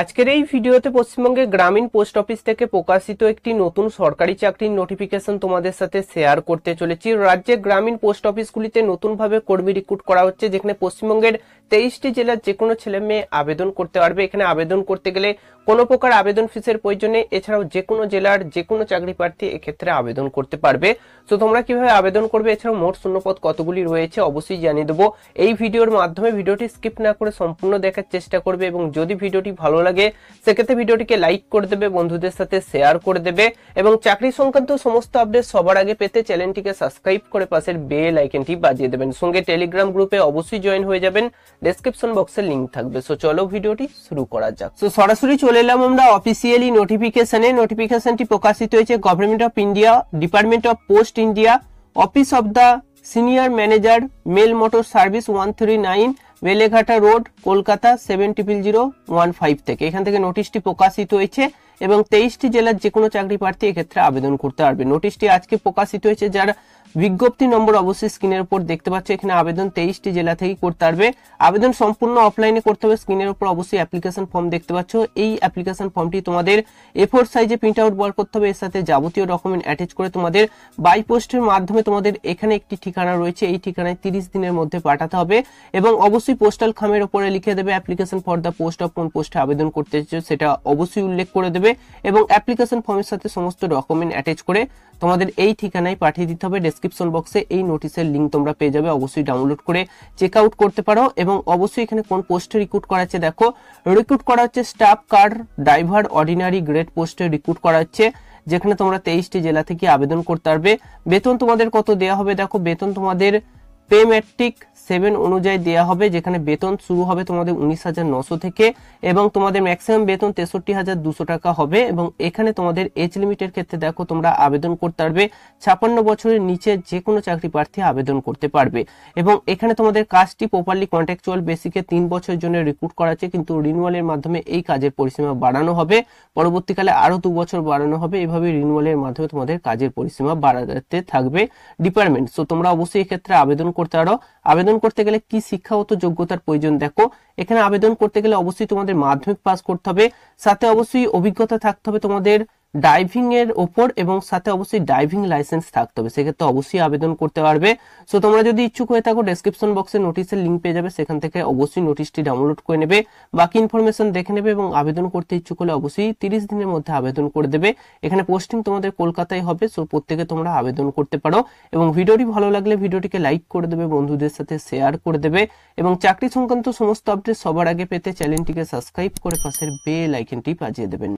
আজকের এই ভিডিওতে পশ্চিমবঙ্গে গ্রামীণ পোস্ট অফিস থেকে প্রকাশিত একটি নতুন সরকারি চাকরির নোটিফিকেশন তোমাদের সাথে শেয়ার করতে চলেছি রাজ্যে গ্রামীণ পোস্ট অফিসগুলিতে নতুনভাবে কর্মী রিক্রুট করা হচ্ছে যেখানে পশ্চিমবঙ্গের তেইশটি জেলার যে কোনো ছেলে মেয়ে আবেদন করতে পারবে এখানে আবেদন করতে গেলে কোনো প্রকার আবেদন ফিসের প্রয়োজন নেই এছাড়াও যে কোনো জেলার যে কোনো চাকরি প্রার্থী এক্ষেত্রে আবেদন করতে পারবে তো তোমরা কিভাবে আবেদন করবে এছাড়াও মোট শূন্যপদ কতগুলি রয়েছে অবশ্যই জানিয়ে দেবো এই ভিডিওর মাধ্যমে ভিডিওটি স্কিপ না করে সম্পূর্ণ দেখার চেষ্টা করবে এবং যদি ভিডিওটি ভালো লাগে সেক্ষেত্রে ভিডিওটিকে লাইক করে দেবে বন্ধুদের সাথে শেয়ার করে দেবে এবং চাকরি সংক্রান্ত সমস্ত আপডেট সবার আগে পেতে চ্যানেলটিকে সাবস্ক্রাইব করে পাশের বেল আইকনটি বাজিয়ে দেবেন সঙ্গে টেলিগ্রাম গ্রুপে অবশ্যই জয়েন হয়ে যাবেন ডেসক্রিপশন বক্সে লিঙ্ক থাকবে সো চলো ভিডিওটি শুরু করা যাক সো সরাসরি চলে এলাম আমরা অফিসিয়ালি নোটিফিকেশনে নোটিফিকেশনটি প্রকাশিত হয়েছে government of India department of post India office of the senior manager mail motor service one three nine Beleghata road Kolkata seven triple zero one five থেকে এখান থেকে নোটিশটি প্রকাশিত হয়েছে এবং তেইশটি জেলার যে কোনো চাকরি প্রার্থী এক্ষেত্রে আবেদন করতে পারবে নোটিশটি আজকে প্রকাশিত হয়েছে যারা বিজ্ঞপ্তি নম্বর অবশ্যই স্ক্রিনের উপর দেখতে পাচ্ছ এখানে আবেদন তেইশটি জেলা থেকে করতে পারবে আবেদন সম্পূর্ণ অফলাইনে করতে হবে স্ক্রিনের উপর অবশ্যই অ্যাপ্লিকেশন ফর্ম দেখতে পাচ্ছ এই অ্যাপ্লিকেশন ফর্মটি তোমাদের এ ফোর সাইজে প্রিন্ট আউট বল করতে হবে এর সাথে যাবতীয় ডকুমেন্ট অ্যাটাচ করে তোমাদের বাই পোস্টের মাধ্যমে তোমাদের এখানে একটি ঠিকানা রয়েছে এই ঠিকানায় তিরিশ দিনের মধ্যে পাঠাতে হবে এবং অবশ্যই পোস্টাল খামের ওপরে লিখে দেবে application for the post of কোন পোস্টে আবেদন করতে সেটা অবশ্যই উল্লেখ করে দেবে এবং অ্যাপ্লিকেশন ফর্মের সাথে সমস্ত ডকুমেন্ট অ্যাটাচ করে তোমাদের এই ঠিকানায় পাঠিয়ে দিতে হবে ডেসক্রিপশন বক্সে এই নোটিশের লিঙ্ক তোমরা পেয়ে যাবে অবশ্যই ডাউনলোড করে চেক আউট করতে পারো এবং অবশ্যই এখানে কোন পোস্টে রিক্রুট করা হচ্ছে দেখো রিক্রুট করা হচ্ছে staff car driver ordinary grade পোস্টে রিক্রুট করা হচ্ছে যেখানে তোমরা তেইশটি জেলা থেকে আবেদন করতে পারবে বেতন তোমাদের কত দেওয়া হবে দেখো বেতন তোমাদের পে ম্যাট্রিক সেভেন অনুযায়ী দেওয়া হবে যেখানে বেতন শুরু হবে তোমাদের উনিশ হাজার নশো থেকে এবং তোমাদের ম্যাক্সিমাম বেতন তেষট্টি হাজার দুশো টাকা হবে এবং এখানে তোমাদের এজ লিমিটের ক্ষেত্রে দেখো তোমরা আবেদন করতে পারবে ছাপান্ন বছরের নিচে যে কোনো চাকরি প্রার্থী আবেদন করতে পারবে এবং এখানে তোমাদের কাজটি প্রপারলি কন্ট্রাকচুয়াল বেসিকে তিন বছরের জন্য রিক্রুট করা হচ্ছে কিন্তু রিনুয়ালের মাধ্যমে এই কাজের পরিসীমা বাড়ানো হবে পরবর্তীকালে আরও দু বছর বাড়ানো হবে এভাবে রিনুয়ালের মাধ্যমে তোমাদের কাজের পরিসীমা বাড়াতে থাকবে ডিপার্টমেন্ট সো তোমরা অবশ্যই এক্ষেত্রে আবেদন করতে পারো আবেদন করতে গেলে কি শিক্ষাগত যোগ্যতার প্রয়োজন দেখো এখানে আবেদন করতে গেলে অবশ্যই তোমাদের মাধ্যমিক পাস করতে হবে সাথে অবশ্যই অভিজ্ঞতা থাকতে হবে তোমাদের ডাইভিং এর ওপর এবং সাথে অবশ্যই ডাইভিং লাইসেন্স থাকতে হবে সেক্ষেত্রে অবশ্যই আবেদন করতে পারবে সো তোমরা যদি ইচ্ছুক হয়ে থাকো ডেসক্রিপশন বক্সে নোটিশের লিঙ্ক পেয়ে যাবে সেখান থেকে অবশ্যই নোটিশটি ডাউনলোড করে নেবে বাকি ইনফরমেশন দেখে নেবে এবং আবেদন করতে ইচ্ছুক হলে অবশ্যই তিরিশ দিনের মধ্যে আবেদন করে দেবে এখানে পোস্টিং তোমাদের কলকাতায় হবে সো প্রত্যেকে তোমরা আবেদন করতে পারো এবং ভিডিওটি ভালো লাগলে ভিডিওটিকে লাইক করে দেবে বন্ধুদের সাথে শেয়ার করে দেবে এবং চাকরি সংক্রান্ত সমস্ত আপডেট সবার আগে পেতে চ্যানেলটিকে সাবস্ক্রাইব করে পাশের বেল আইকনটি বাজিয়ে দেবেন